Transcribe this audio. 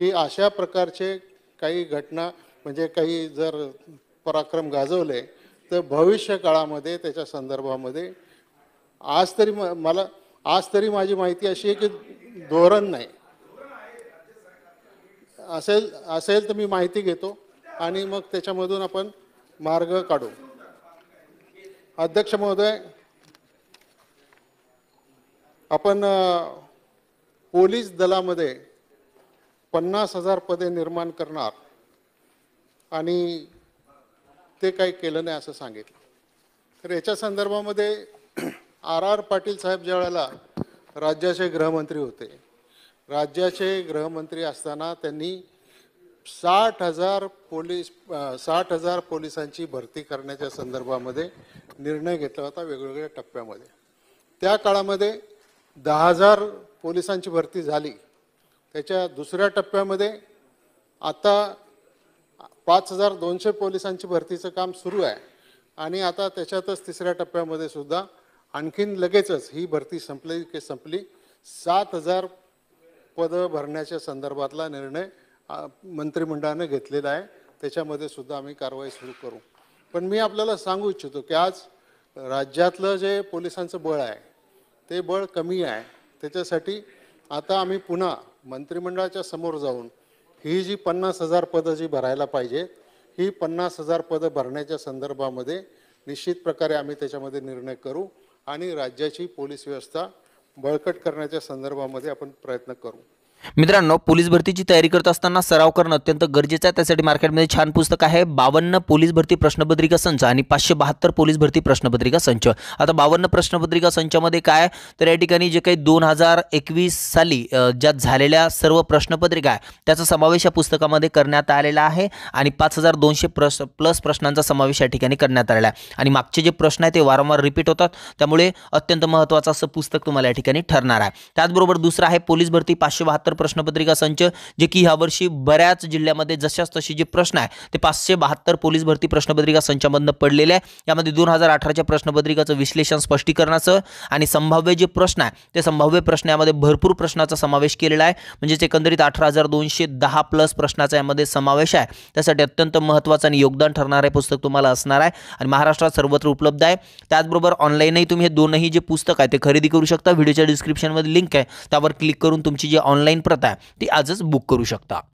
की अशा प्रकारचे काही घटना म्हणजे काही जर पराक्रम गाजवले तर भविष्य काळामध्ये त्याच्या संदर्भामध्ये आज तरी मला आज तरी माझी माहिती अशी आहे की धोरण नाही असेल असेल तर मी माहिती घेतो आणि मग त्याच्यामधून आपण मार्ग काढू अध्यक्ष महोदय आपण पोलीस दलामध्ये पन्नास हजार पदे निर्माण करणार आणि ते काही केलं नाही असं सांगितलं तर याच्या संदर्भामध्ये आर आर पाटील साहेब ज्या वेळेला राज्याचे गृहमंत्री होते राज्याचे गृहमंत्री असताना त्यांनी साठ हजार पोलीस साठ हजार पोलिसांची भरती करण्याच्या संदर्भामध्ये निर्णय घेतला होता वेगवेगळ्या टप्प्यामध्ये त्या काळामध्ये दहा हजार पोलिसांची भरती झाली त्याच्या दुसऱ्या टप्प्यामध्ये आता पाच हजार दोनशे पोलिसांची भरतीचं काम सुरू आहे आणि आता त्याच्यातच तिसऱ्या टप्प्यामध्ये सुद्धा आणखीन लगेचच ही भरती संपली की संपली सात हजार पदं भरण्याच्या संदर्भातला निर्णय मंत्रिमंडळाने घेतलेला आहे त्याच्यामध्ये सुद्धा आम्ही कारवाई सुरू करू पण मी आपल्याला सांगू इच्छितो की आज राज्यातलं जे पोलिसांचं बळ आहे ते बळ कमी आहे त्याच्यासाठी आता आम्ही पुन्हा मंत्रिमंडळाच्या समोर जाऊन ही जी पन्नास हजार पदं जी भरायला पाहिजे ही पन्नास हजार पदं भरण्याच्या संदर्भामध्ये निश्चित प्रकारे आम्ही त्याच्यामध्ये निर्णय करू आणि राज्याची पोलीस व्यवस्था बळकट करण्याच्या संदर्भामध्ये आपण प्रयत्न करू मित्रांनो पोलीस भरतीची तयारी करत असताना सराव करणं अत्यंत गरजेचं आहे त्यासाठी मार्केटमध्ये छान पुस्तक आहे बावन्न पोलीस भरती प्रश्नपत्रिका संच आणि पाचशे बहात्तर पोलीस भरती प्रश्नपत्रिका संच आता बावन्न प्रश्नपत्रिका संचामध्ये काय तर या ठिकाणी जे काही दोन हजार एकवीस साली ज्यात झालेल्या सर्व प्रश्नपत्रिका आहे त्याचा समावेश या पुस्तकामध्ये करण्यात आलेला आहे आणि पाच हजार दोनशे प्रश प्लस प्रश्नांचा समावेश या ठिकाणी करण्यात आलेला आहे आणि मागचे जे प्रश्न आहे ते वारंवार रिपीट होतात त्यामुळे अत्यंत महत्त्वाचं असं पुस्तक तुम्हाला या ठिकाणी ठरणार आहे त्याचबरोबर दुसरं आहे पोलीस भरती पाचशे बहात्तर प्रश्नपत्रिका संच जे की ह्यावर्षी बऱ्याच जिल्ह्यामध्ये जशाच तशी जे प्रश्न आहे ते पाचशे बहात्तर पोलीस भरती प्रश्नपत्रिका संचामधनं पडलेले आहे यामध्ये दोन हजार अठराच्या प्रश्नपत्रिकाचं विश्लेषण स्पष्टीकरणाचं आणि संभाव्य जे प्रश्न आहे ते संभाव्य प्रश्न यामध्ये भरपूर प्रश्नाचा समावेश केलेला आहे म्हणजेच एकंदरीत अठरा हजार दोनशे दहा प्लस प्रश्नाचा यामध्ये समावेश आहे त्यासाठी अत्यंत महत्त्वाचं आणि योगदान ठरणारे पुस्तक तुम्हाला असणार आहे आणि महाराष्ट्रात सर्वत्र उपलब्ध आहे त्याचबरोबर ऑनलाईनही तुम्ही हे दोनही जे पुस्तक आहे ते खरेदी करू शकता व्हिडिओच्या डिस्क्रिप्शनमध्ये लिंक आहे त्यावर क्लिक करून तुमची जी ऑनलाईन प्रत ती आजच बुक करू शकता